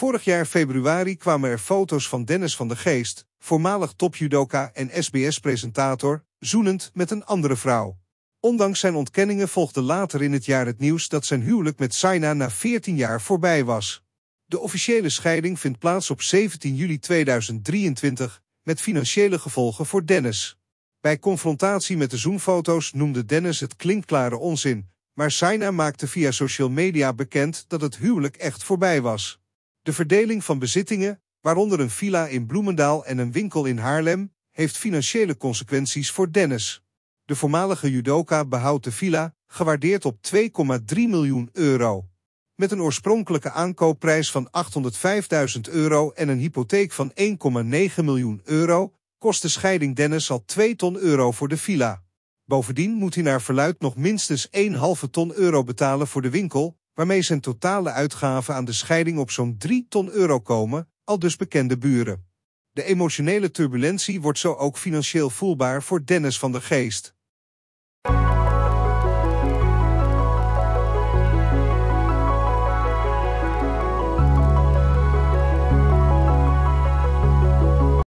Vorig jaar februari kwamen er foto's van Dennis van de Geest, voormalig topjudoka en SBS-presentator, zoenend met een andere vrouw. Ondanks zijn ontkenningen volgde later in het jaar het nieuws dat zijn huwelijk met Saina na 14 jaar voorbij was. De officiële scheiding vindt plaats op 17 juli 2023, met financiële gevolgen voor Dennis. Bij confrontatie met de zoenfoto's noemde Dennis het klinkklare onzin, maar Saina maakte via social media bekend dat het huwelijk echt voorbij was. De verdeling van bezittingen, waaronder een villa in Bloemendaal en een winkel in Haarlem, heeft financiële consequenties voor Dennis. De voormalige judoka behoudt de villa, gewaardeerd op 2,3 miljoen euro. Met een oorspronkelijke aankoopprijs van 805.000 euro en een hypotheek van 1,9 miljoen euro, kost de scheiding Dennis al 2 ton euro voor de villa. Bovendien moet hij naar verluid nog minstens 1,5 ton euro betalen voor de winkel, waarmee zijn totale uitgaven aan de scheiding op zo'n 3 ton euro komen, al dus bekende buren. De emotionele turbulentie wordt zo ook financieel voelbaar voor Dennis van der Geest.